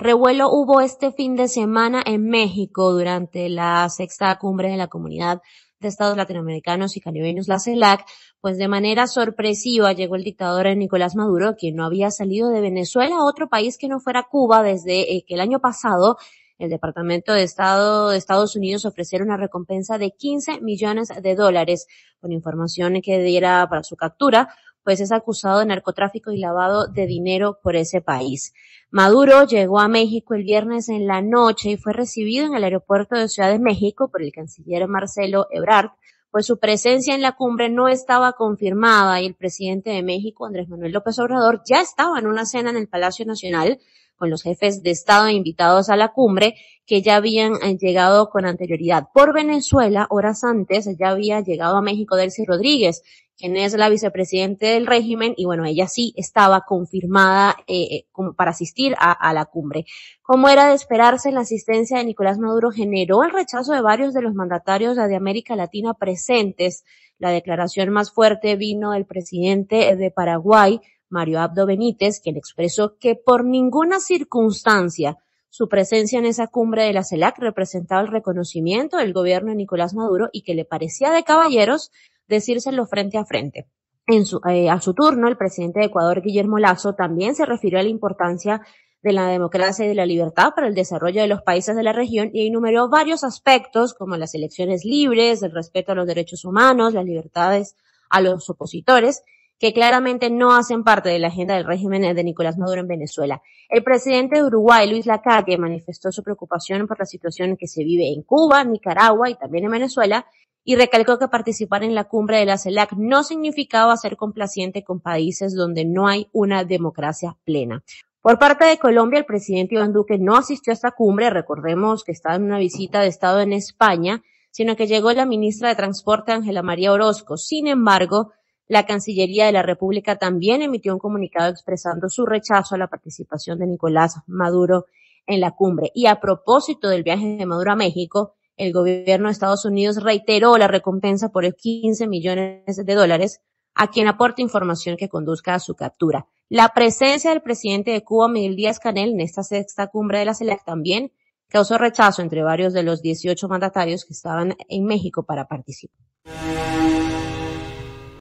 Revuelo hubo este fin de semana en México durante la sexta cumbre de la comunidad de Estados Latinoamericanos y Caribeños, la CELAC, pues de manera sorpresiva llegó el dictador Nicolás Maduro, quien no había salido de Venezuela a otro país que no fuera Cuba desde eh, que el año pasado el Departamento de Estado de Estados Unidos ofreció una recompensa de 15 millones de dólares por información que diera para su captura, pues es acusado de narcotráfico y lavado de dinero por ese país. Maduro llegó a México el viernes en la noche y fue recibido en el aeropuerto de Ciudad de México por el canciller Marcelo Ebrard, pues su presencia en la cumbre no estaba confirmada y el presidente de México, Andrés Manuel López Obrador, ya estaba en una cena en el Palacio Nacional con los jefes de Estado e invitados a la cumbre, que ya habían eh, llegado con anterioridad. Por Venezuela, horas antes, ya había llegado a México Delcy Rodríguez, quien es la vicepresidente del régimen, y bueno, ella sí estaba confirmada eh, eh, para asistir a, a, la cumbre. Como era de esperarse, la asistencia de Nicolás Maduro generó el rechazo de varios de los mandatarios de América Latina presentes. La declaración más fuerte vino del presidente de Paraguay, Mario Abdo Benítez, quien expresó que por ninguna circunstancia su presencia en esa cumbre de la CELAC representaba el reconocimiento del gobierno de Nicolás Maduro y que le parecía de caballeros decírselo frente a frente. En su, eh, a su turno, el presidente de Ecuador, Guillermo Lazo, también se refirió a la importancia de la democracia y de la libertad para el desarrollo de los países de la región y enumeró varios aspectos como las elecciones libres, el respeto a los derechos humanos, las libertades a los opositores que claramente no hacen parte de la agenda del régimen de Nicolás Maduro en Venezuela. El presidente de Uruguay, Luis Lacalle, manifestó su preocupación por la situación que se vive en Cuba, Nicaragua y también en Venezuela y recalcó que participar en la cumbre de la CELAC no significaba ser complaciente con países donde no hay una democracia plena. Por parte de Colombia, el presidente Iván Duque no asistió a esta cumbre, recordemos que estaba en una visita de Estado en España, sino que llegó la ministra de Transporte Ángela María Orozco. Sin embargo, la Cancillería de la República también emitió un comunicado expresando su rechazo a la participación de Nicolás Maduro en la cumbre. Y a propósito del viaje de Maduro a México, el gobierno de Estados Unidos reiteró la recompensa por 15 millones de dólares a quien aporte información que conduzca a su captura. La presencia del presidente de Cuba, Miguel Díaz Canel, en esta sexta cumbre de la CELAC también causó rechazo entre varios de los 18 mandatarios que estaban en México para participar.